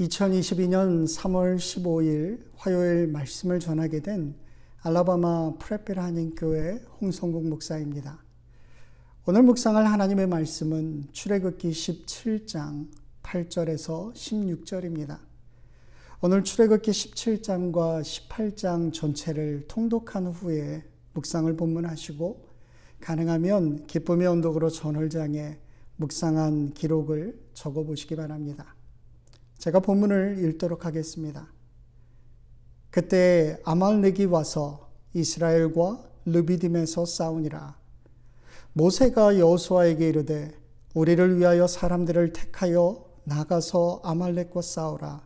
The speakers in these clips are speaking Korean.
2022년 3월 15일 화요일 말씀을 전하게 된 알라바마 프레필 한인교회 홍성국 목사입니다. 오늘 묵상할 하나님의 말씀은 출애굽기 17장 8절에서 16절입니다. 오늘 출애굽기 17장과 18장 전체를 통독한 후에 묵상을 본문하시고 가능하면 기쁨의 언덕으로 전월장에 묵상한 기록을 적어 보시기 바랍니다. 제가 본문을 읽도록 하겠습니다. 그때 아말렉이 와서 이스라엘과 르비딤에서 싸우니라. 모세가 여호수아에게 이르되 우리를 위하여 사람들을 택하여 나가서 아말렉과 싸우라.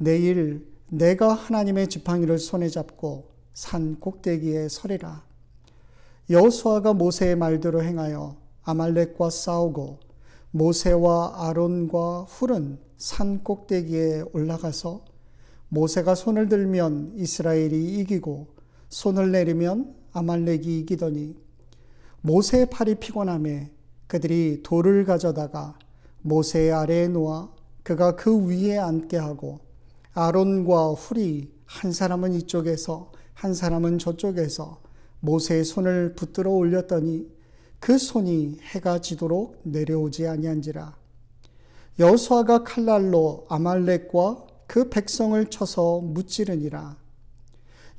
내일 내가 하나님의 지팡이를 손에 잡고 산 꼭대기에 서리라. 여호수아가 모세의 말대로 행하여 아말렉과 싸우고 모세와 아론과 훌은 산 꼭대기에 올라가서 모세가 손을 들면 이스라엘이 이기고 손을 내리면 아말렉이 이기더니 모세의 팔이 피곤함에 그들이 돌을 가져다가 모세의 아래에 놓아 그가 그 위에 앉게 하고 아론과 훌이 한 사람은 이쪽에서 한 사람은 저쪽에서 모세의 손을 붙들어 올렸더니 그 손이 해가 지도록 내려오지 아니한지라 여호수아가 칼날로 아말렉과 그 백성을 쳐서 무찌르니라.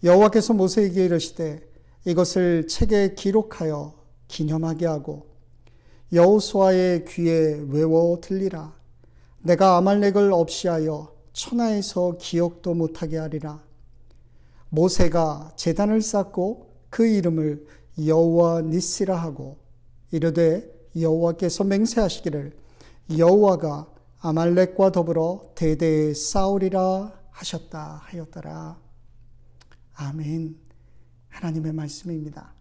여호와께서 모세에게 이르시되 이것을 책에 기록하여 기념하게 하고 여호수아의 귀에 외워 들리라. 내가 아말렉을 없이하여 천하에서 기억도 못하게 하리라. 모세가 재단을 쌓고 그 이름을 여호와 니스라 하고 이르되 여호와께서 맹세하시기를 여호와가 아말렉과 더불어 대대에 싸우리라 하셨다 하였더라. 아멘. 하나님의 말씀입니다.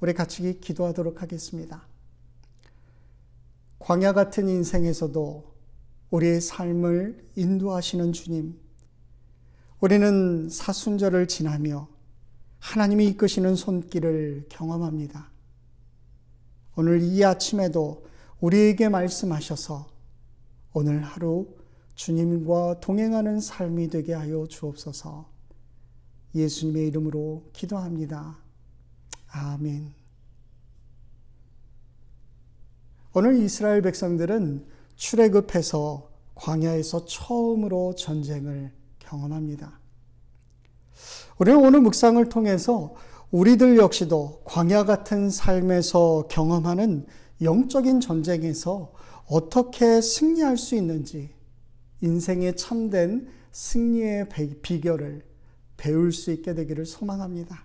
우리 같이 기도하도록 하겠습니다. 광야 같은 인생에서도 우리의 삶을 인도하시는 주님, 우리는 사순절을 지나며 하나님이 이끄시는 손길을 경험합니다. 오늘 이 아침에도 우리에게 말씀하셔서 오늘 하루 주님과 동행하는 삶이 되게 하여 주옵소서. 예수님의 이름으로 기도합니다. 아멘. 오늘 이스라엘 백성들은 출애굽해서 광야에서 처음으로 전쟁을 경험합니다. 우리는 오늘 묵상을 통해서 우리들 역시도 광야 같은 삶에서 경험하는 영적인 전쟁에서 어떻게 승리할 수 있는지 인생의 참된 승리의 비결을 배울 수 있게 되기를 소망합니다.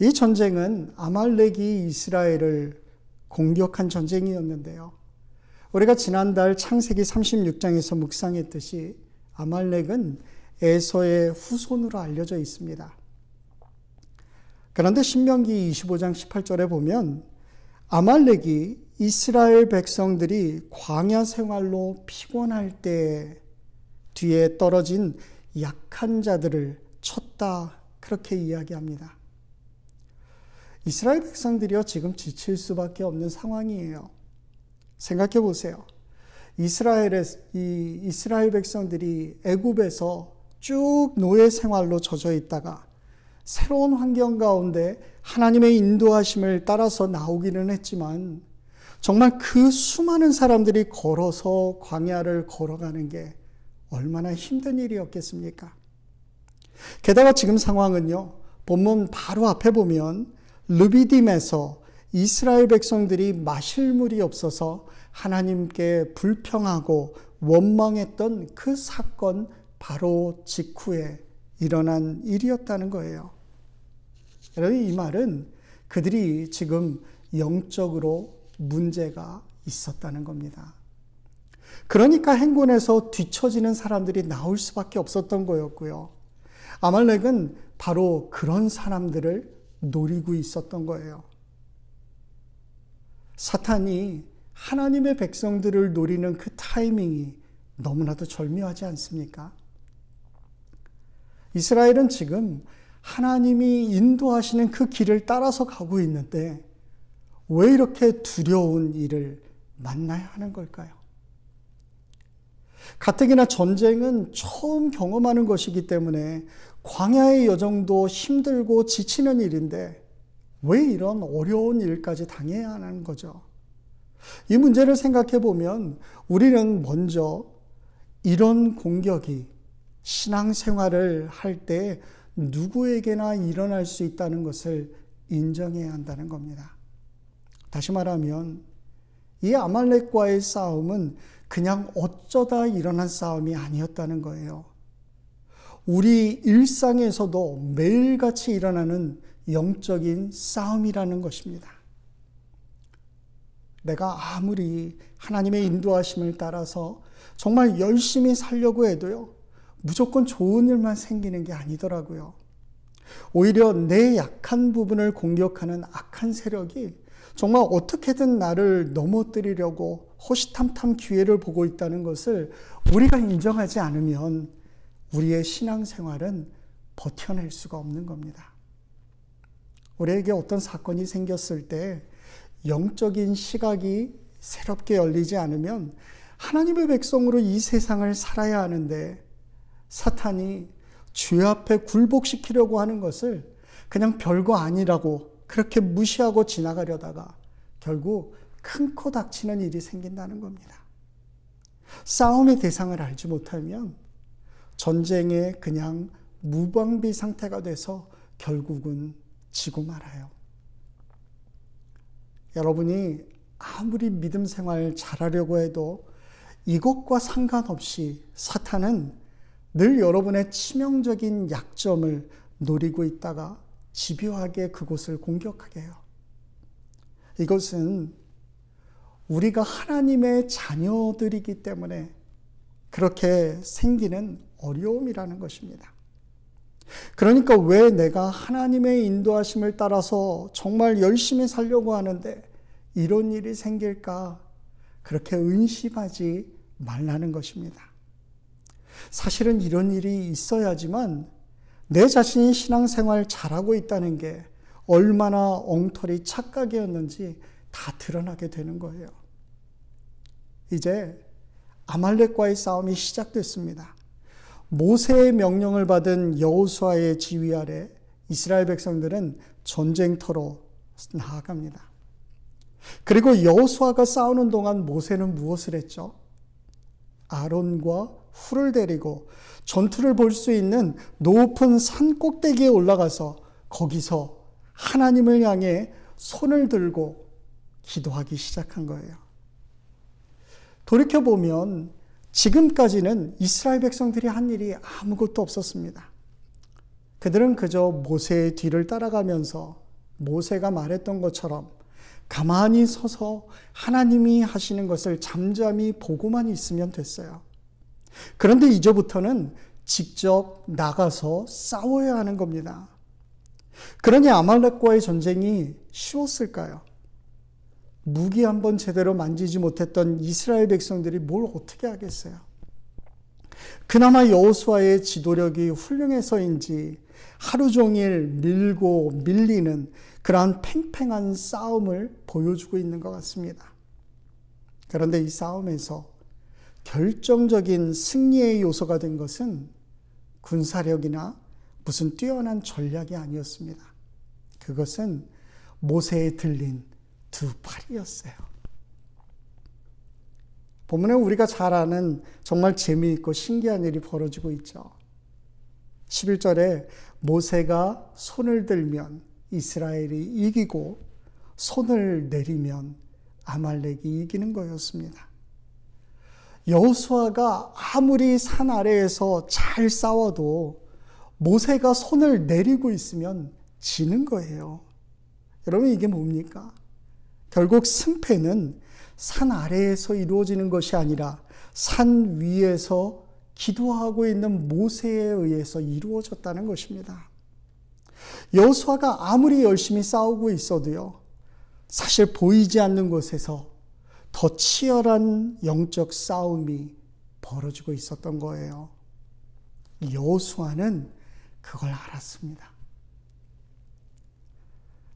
이 전쟁은 아말렉이 이스라엘을 공격한 전쟁이었는데요. 우리가 지난달 창세기 36장에서 묵상했듯이 아말렉은 에서의 후손으로 알려져 있습니다. 그런데 신명기 25장 18절에 보면 아말렉이 이스라엘 백성들이 광야 생활로 피곤할 때 뒤에 떨어진 약한 자들을 쳤다 그렇게 이야기합니다. 이스라엘 백성들이요 지금 지칠 수밖에 없는 상황이에요. 생각해 보세요. 이스라엘의 이 이스라엘 백성들이 애굽에서 쭉 노예 생활로 젖어 있다가 새로운 환경 가운데 하나님의 인도하심을 따라서 나오기는 했지만 정말 그 수많은 사람들이 걸어서 광야를 걸어가는 게 얼마나 힘든 일이었겠습니까? 게다가 지금 상황은요, 본문 바로 앞에 보면 르비딤에서 이스라엘 백성들이 마실 물이 없어서 하나님께 불평하고 원망했던 그 사건 바로 직후에 일어난 일이었다는 거예요. 여러분 이 말은 그들이 지금 영적으로 문제가 있었다는 겁니다. 그러니까 행군에서 뒤처지는 사람들이 나올 수밖에 없었던 거였고요. 아말렉은 바로 그런 사람들을 노리고 있었던 거예요. 사탄이 하나님의 백성들을 노리는 그 타이밍이 너무나도 절묘하지 않습니까? 이스라엘은 지금 하나님이 인도하시는 그 길을 따라서 가고 있는데 왜 이렇게 두려운 일을 만나야 하는 걸까요? 가뜩이나 전쟁은 처음 경험하는 것이기 때문에 광야의 여정도 힘들고 지치는 일인데 왜 이런 어려운 일까지 당해야 하는 거죠? 이 문제를 생각해 보면 우리는 먼저 이런 공격이 신앙생활을 할때 누구에게나 일어날 수 있다는 것을 인정해야 한다는 겁니다. 다시 말하면 이 아말렉과의 싸움은 그냥 어쩌다 일어난 싸움이 아니었다는 거예요. 우리 일상에서도 매일같이 일어나는 영적인 싸움이라는 것입니다. 내가 아무리 하나님의 인도하심을 따라서 정말 열심히 살려고 해도요, 무조건 좋은 일만 생기는 게 아니더라고요. 오히려 내 약한 부분을 공격하는 악한 세력이 정말 어떻게든 나를 넘어뜨리려고 호시탐탐 기회를 보고 있다는 것을 우리가 인정하지 않으면 우리의 신앙생활은 버텨낼 수가 없는 겁니다. 우리에게 어떤 사건이 생겼을 때 영적인 시각이 새롭게 열리지 않으면 하나님의 백성으로 이 세상을 살아야 하는데 사탄이 주의 앞에 굴복시키려고 하는 것을 그냥 별거 아니라고 그렇게 무시하고 지나가려다가 결국 큰코 닥치는 일이 생긴다는 겁니다. 싸움의 대상을 알지 못하면 전쟁에 그냥 무방비 상태가 돼서 결국은 지고 말아요. 여러분이 아무리 믿음 생활 잘하려고 해도 이것과 상관없이 사탄은 늘 여러분의 치명적인 약점을 노리고 있다가 집요하게 그곳을 공격하게 해요. 이것은 우리가 하나님의 자녀들이기 때문에 그렇게 생기는 어려움이라는 것입니다. 그러니까 왜 내가 하나님의 인도하심을 따라서 정말 열심히 살려고 하는데 이런 일이 생길까 그렇게 의심하지 말라는 것입니다. 사실은 이런 일이 있어야지만 내 자신이 신앙생활 잘하고 있다는 게 얼마나 엉터리 착각이었는지 다 드러나게 되는 거예요. 이제 아말렉과의 싸움이 시작됐습니다. 모세의 명령을 받은 여호수아의 지휘 아래 이스라엘 백성들은 전쟁터로 나아갑니다. 그리고 여호수아가 싸우는 동안 모세는 무엇을 했죠? 아론과 후를 데리고 전투를 볼 수 있는 높은 산 꼭대기에 올라가서 거기서 하나님을 향해 손을 들고 기도하기 시작한 거예요. 돌이켜보면 지금까지는 이스라엘 백성들이 한 일이 아무것도 없었습니다. 그들은 그저 모세의 뒤를 따라가면서 모세가 말했던 것처럼 가만히 서서 하나님이 하시는 것을 잠잠히 보고만 있으면 됐어요. 그런데 이제부터는 직접 나가서 싸워야 하는 겁니다. 그러니 아말렉과의 전쟁이 쉬웠을까요? 무기 한번 제대로 만지지 못했던 이스라엘 백성들이 뭘 어떻게 하겠어요? 그나마 여호수아의 지도력이 훌륭해서인지 하루 종일 밀고 밀리는 그러한 팽팽한 싸움을 보여주고 있는 것 같습니다. 그런데 이 싸움에서 결정적인 승리의 요소가 된 것은 군사력이나 무슨 뛰어난 전략이 아니었습니다. 그것은 모세에 들린 두 팔이었어요. 본문 우리가 잘 아는 정말 재미있고 신기한 일이 벌어지고 있죠. 11절에 모세가 손을 들면 이스라엘이 이기고 손을 내리면 아말렉이 이기는 거였습니다. 여수아가 아무리 산 아래에서 잘 싸워도 모세가 손을 내리고 있으면 지는 거예요. 여러분 이게 뭡니까? 결국 승패는 산 아래에서 이루어지는 것이 아니라 산 위에서 기도하고 있는 모세에 의해서 이루어졌다는 것입니다. 여수아가 아무리 열심히 싸우고 있어도요. 사실 보이지 않는 곳에서 더 치열한 영적 싸움이 벌어지고 있었던 거예요. 여호수아는 그걸 알았습니다.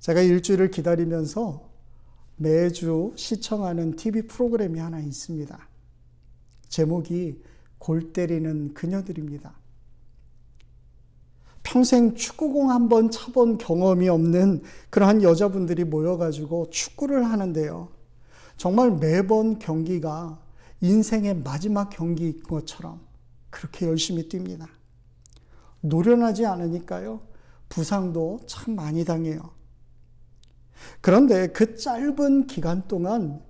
제가 일주일을 기다리면서 매주 시청하는 TV 프로그램이 하나 있습니다. 제목이 골 때리는 그녀들입니다. 평생 축구공 한번 차본 경험이 없는 그러한 여자분들이 모여가지고 축구를 하는데요. 정말 매번 경기가 인생의 마지막 경기인 것처럼 그렇게 열심히 뜁니다. 노련하지 않으니까요. 부상도 참 많이 당해요. 그런데 그 짧은 기간 동안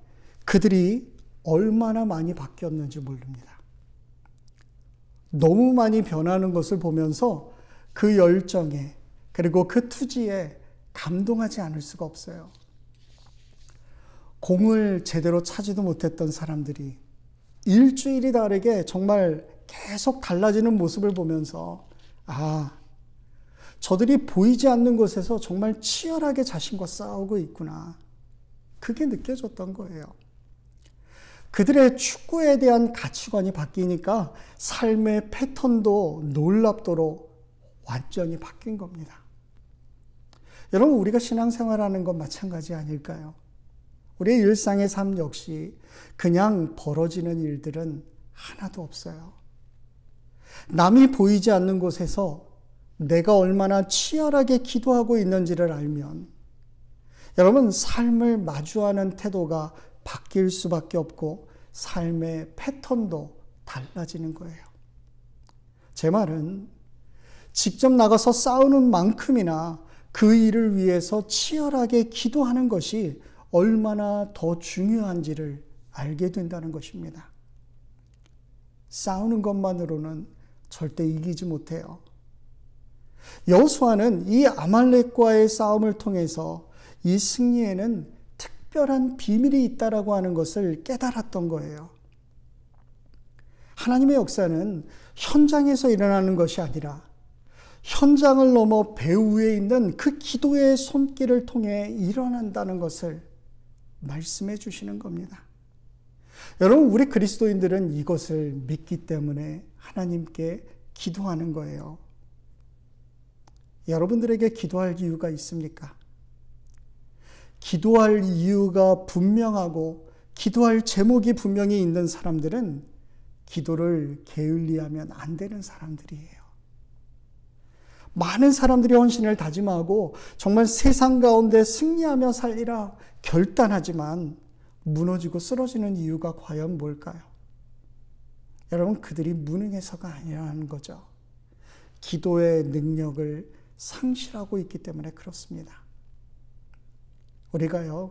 그들이 얼마나 많이 바뀌었는지 모릅니다. 너무 많이 변하는 것을 보면서 그 열정에 그리고 그 투지에 감동하지 않을 수가 없어요. 공을 제대로 차지도 못했던 사람들이 일주일이 다르게 정말 계속 달라지는 모습을 보면서 아, 저들이 보이지 않는 곳에서 정말 치열하게 자신과 싸우고 있구나. 그게 느껴졌던 거예요. 그들의 축구에 대한 가치관이 바뀌니까 삶의 패턴도 놀랍도록 완전히 바뀐 겁니다. 여러분, 우리가 신앙생활 하는 건 마찬가지 아닐까요? 우리의 일상의 삶 역시 그냥 벌어지는 일들은 하나도 없어요. 남이 보이지 않는 곳에서 내가 얼마나 치열하게 기도하고 있는지를 알면 여러분 삶을 마주하는 태도가 바뀔 수밖에 없고 삶의 패턴도 달라지는 거예요. 제 말은 직접 나가서 싸우는 만큼이나 그 일을 위해서 치열하게 기도하는 것이 얼마나 더 중요한지를 알게 된다는 것입니다. 싸우는 것만으로는 절대 이기지 못해요. 여수아는 이 아말렉과의 싸움을 통해서 이 승리에는 특별한 비밀이 있다라고 하는 것을 깨달았던 거예요. 하나님의 역사는 현장에서 일어나는 것이 아니라 현장을 넘어 배후에 있는 그 기도의 손길을 통해 일어난다는 것을 말씀해 주시는 겁니다. 여러분, 우리 그리스도인들은 이것을 믿기 때문에 하나님께 기도하는 거예요. 여러분들에게 기도할 이유가 있습니까? 기도할 이유가 분명하고 기도할 제목이 분명히 있는 사람들은 기도를 게을리하면 안 되는 사람들이에요. 많은 사람들이 헌신을 다짐하고 정말 세상 가운데 승리하며 살리라 결단하지만 무너지고 쓰러지는 이유가 과연 뭘까요? 여러분, 그들이 무능해서가 아니라는 거죠. 기도의 능력을 상실하고 있기 때문에 그렇습니다. 우리가요,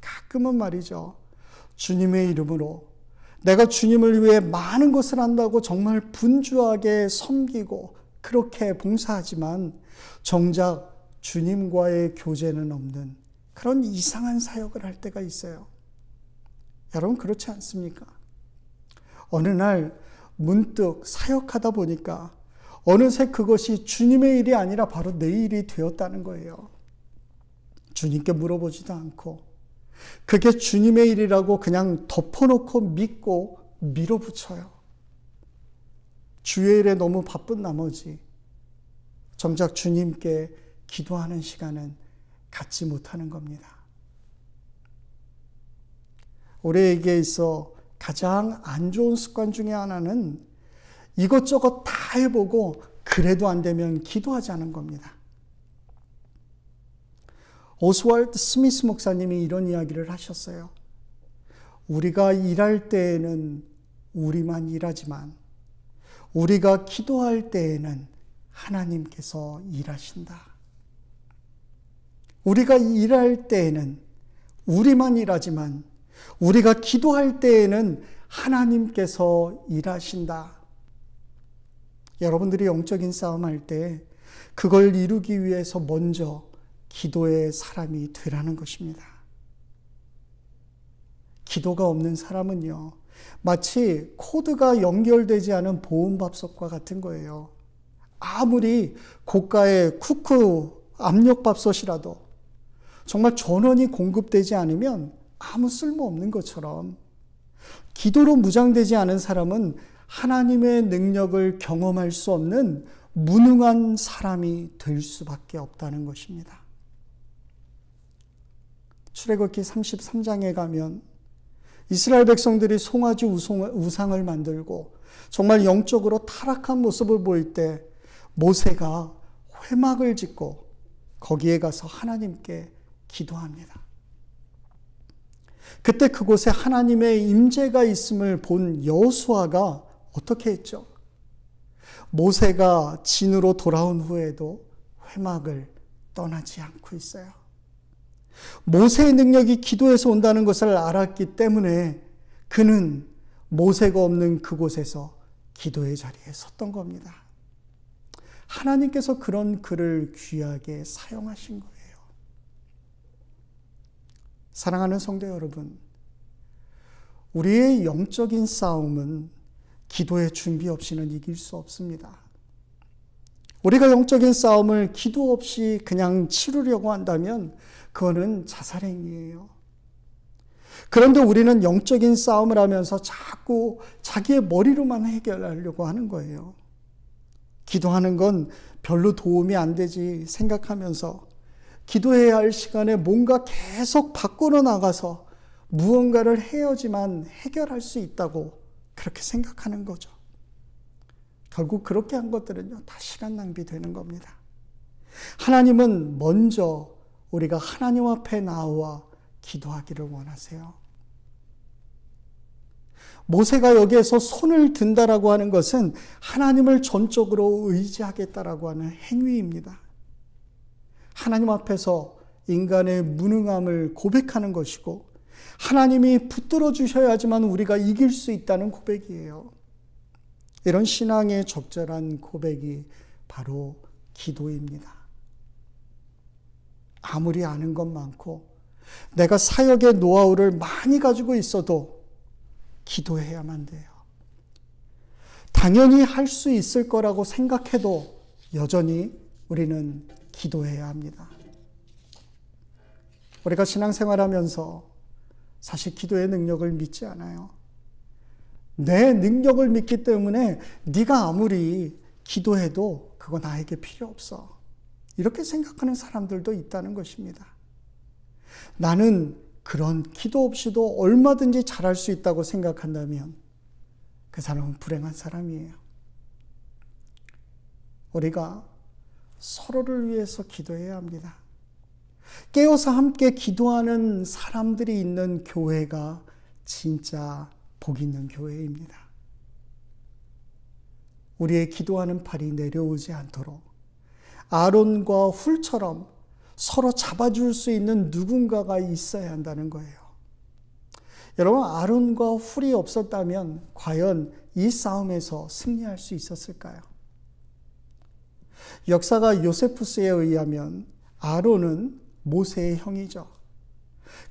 가끔은 말이죠. 주님의 이름으로 내가 주님을 위해 많은 것을 한다고 정말 분주하게 섬기고 그렇게 봉사하지만 정작 주님과의 교제는 없는 그런 이상한 사역을 할 때가 있어요. 여러분 그렇지 않습니까? 어느 날 문득 사역하다 보니까 어느새 그것이 주님의 일이 아니라 바로 내 일이 되었다는 거예요. 주님께 물어보지도 않고 그게 주님의 일이라고 그냥 덮어놓고 믿고 밀어붙여요. 주일에 너무 바쁜 나머지 정작 주님께 기도하는 시간은 갖지 못하는 겁니다. 우리에게 있어 가장 안 좋은 습관 중의 하나는 이것저것 다 해보고 그래도 안 되면 기도하지 않은 겁니다. 오스월드 스미스 목사님이 이런 이야기를 하셨어요. 우리가 일할 때에는 우리만 일하지만 우리가 기도할 때에는 하나님께서 일하신다. 우리가 일할 때에는 우리만 일하지만 우리가 기도할 때에는 하나님께서 일하신다. 여러분들이 영적인 싸움할 때 그걸 이루기 위해서 먼저 기도의 사람이 되라는 것입니다. 기도가 없는 사람은요, 마치 코드가 연결되지 않은 보온밥솥과 같은 거예요. 아무리 고가의 쿠쿠 압력밥솥이라도 정말 전원이 공급되지 않으면 아무 쓸모 없는 것처럼 기도로 무장되지 않은 사람은 하나님의 능력을 경험할 수 없는 무능한 사람이 될 수밖에 없다는 것입니다. 출애굽기 33장에 가면 이스라엘 백성들이 송아지 우상을 만들고 정말 영적으로 타락한 모습을 보일 때 모세가 회막을 짓고 거기에 가서 하나님께 기도합니다. 그때 그곳에 하나님의 임재가 있음을 본여수아가 어떻게 했죠? 모세가 진으로 돌아온 후에도 회막을 떠나지 않고 있어요. 모세의 능력이 기도에서 온다는 것을 알았기 때문에 그는 모세가 없는 그곳에서 기도의 자리에 섰던 겁니다. 하나님께서 그런 그를 귀하게 사용하신 거예요. 사랑하는 성도 여러분, 우리의 영적인 싸움은 기도의 준비 없이는 이길 수 없습니다. 우리가 영적인 싸움을 기도 없이 그냥 치르려고 한다면 그거는 자살행위예요. 그런데 우리는 영적인 싸움을 하면서 자꾸 자기의 머리로만 해결하려고 하는 거예요. 기도하는 건 별로 도움이 안 되지 생각하면서 기도해야 할 시간에 뭔가 계속 밖으로 나가서 무언가를 해야지만 해결할 수 있다고 그렇게 생각하는 거죠. 결국 그렇게 한 것들은요, 다 시간 낭비되는 겁니다. 하나님은 먼저 우리가 하나님 앞에 나와 기도하기를 원하세요. 모세가 여기에서 손을 든다라고 하는 것은 하나님을 전적으로 의지하겠다라고 하는 행위입니다. 하나님 앞에서 인간의 무능함을 고백하는 것이고 하나님이 붙들어 주셔야지만 우리가 이길 수 있다는 고백이에요. 이런 신앙의 적절한 고백이 바로 기도입니다. 아무리 아는 것 많고 내가 사역의 노하우를 많이 가지고 있어도 기도해야만 돼요. 당연히 할 수 있을 거라고 생각해도 여전히 우리는 기도해야 합니다. 우리가 신앙생활 하면서 사실 기도의 능력을 믿지 않아요. 내 능력을 믿기 때문에 네가 아무리 기도해도 그거 나에게 필요 없어. 이렇게 생각하는 사람들도 있다는 것입니다. 나는 그런 기도 없이도 얼마든지 잘할 수 있다고 생각한다면 그 사람은 불행한 사람이에요. 우리가 서로를 위해서 기도해야 합니다. 깨어서 함께 기도하는 사람들이 있는 교회가 진짜 복 있는 교회입니다. 우리의 기도하는 팔이 내려오지 않도록 아론과 훌처럼 서로 잡아줄 수 있는 누군가가 있어야 한다는 거예요. 여러분, 아론과 훌이 없었다면 과연 이 싸움에서 승리할 수 있었을까요? 역사가 요세푸스에 의하면 아론은 모세의 형이죠.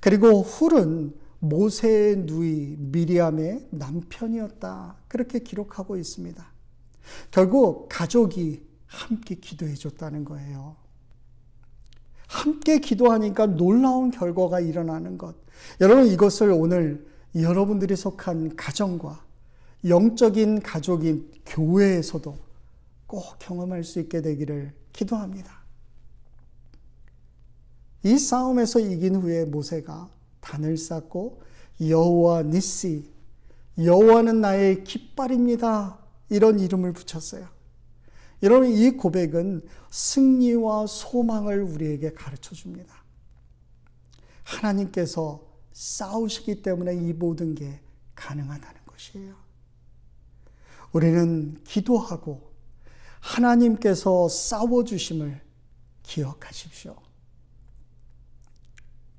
그리고 훌은 모세의 누이 미리암의 남편이었다. 그렇게 기록하고 있습니다. 결국 가족이 함께 기도해 줬다는 거예요. 함께 기도하니까 놀라운 결과가 일어나는 것. 여러분 이것을 오늘 여러분들이 속한 가정과 영적인 가족인 교회에서도 꼭 경험할 수 있게 되기를 기도합니다. 이 싸움에서 이긴 후에 모세가 단을 쌓고 여호와 니시 여호와는 나의 깃발입니다. 이런 이름을 붙였어요. 여러분 이 고백은 승리와 소망을 우리에게 가르쳐 줍니다. 하나님께서 싸우시기 때문에 이 모든 게 가능하다는 것이에요. 우리는 기도하고 하나님께서 싸워주심을 기억하십시오.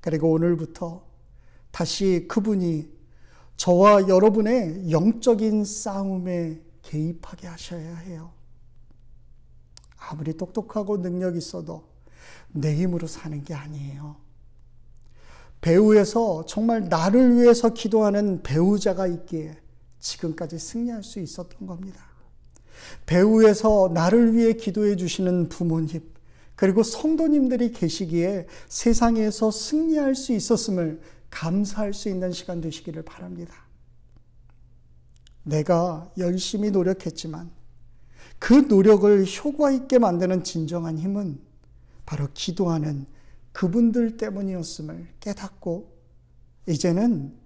그리고 오늘부터 다시 그분이 저와 여러분의 영적인 싸움에 개입하게 하셔야 해요. 아무리 똑똑하고 능력 있어도 내 힘으로 사는 게 아니에요. 배우에서 정말 나를 위해서 기도하는 배우자가 있기에 지금까지 승리할 수 있었던 겁니다. 배우에서 나를 위해 기도해 주시는 부모님, 그리고 성도님들이 계시기에 세상에서 승리할 수 있었음을 감사할 수 있는 시간 되시기를 바랍니다. 내가 열심히 노력했지만 그 노력을 효과 있게 만드는 진정한 힘은 바로 기도하는 그분들 때문이었음을 깨닫고 이제는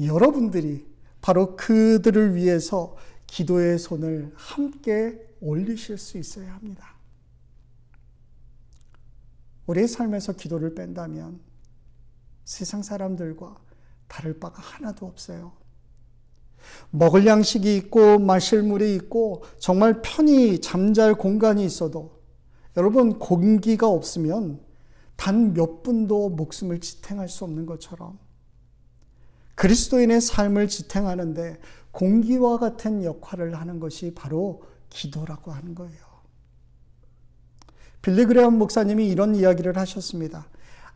여러분들이 바로 그들을 위해서 기도의 손을 함께 올리실 수 있어야 합니다. 우리의 삶에서 기도를 뺀다면 세상 사람들과 다를 바가 하나도 없어요. 먹을 양식이 있고 마실 물이 있고 정말 편히 잠잘 공간이 있어도 여러분 공기가 없으면 단 몇 분도 목숨을 지탱할 수 없는 것처럼 그리스도인의 삶을 지탱하는데 공기와 같은 역할을 하는 것이 바로 기도라고 하는 거예요. 빌리그레엄 목사님이 이런 이야기를 하셨습니다.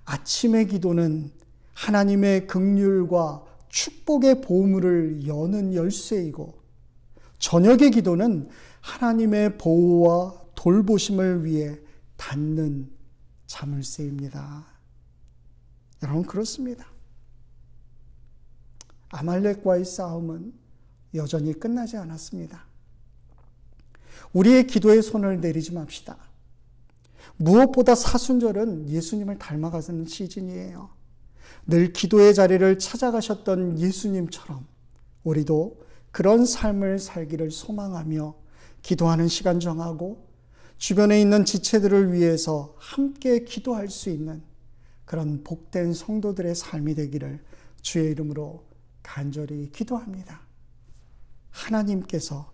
아침의 기도는 하나님의 긍휼과 축복의 보물을 여는 열쇠이고 저녁의 기도는 하나님의 보호와 돌보심을 위해 닿는 자물쇠입니다. 여러분 그렇습니다. 아말렉과의 싸움은 여전히 끝나지 않았습니다. 우리의 기도에 손을 내리지 맙시다. 무엇보다 사순절은 예수님을 닮아가는 시즌이에요. 늘 기도의 자리를 찾아가셨던 예수님처럼 우리도 그런 삶을 살기를 소망하며 기도하는 시간 정하고 주변에 있는 지체들을 위해서 함께 기도할 수 있는 그런 복된 성도들의 삶이 되기를 주의 이름으로 간절히 기도합니다. 하나님께서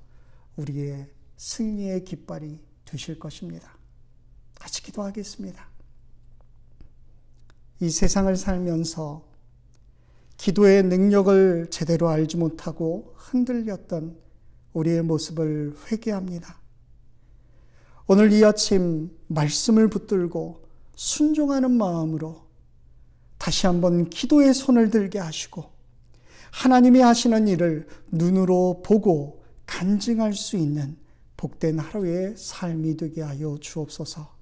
우리의 승리의 깃발이 되실 것입니다. 같이 기도하겠습니다. 이 세상을 살면서 기도의 능력을 제대로 알지 못하고 흔들렸던 우리의 모습을 회개합니다. 오늘 이 아침 말씀을 붙들고 순종하는 마음으로 다시 한번 기도의 손을 들게 하시고 하나님이 하시는 일을 눈으로 보고 간증할 수 있는 복된 하루의 삶이 되게 하여 주옵소서.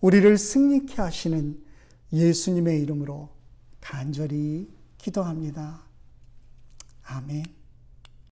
우리를 승리케 하시는 예수님의 이름으로 간절히 기도합니다. 아멘.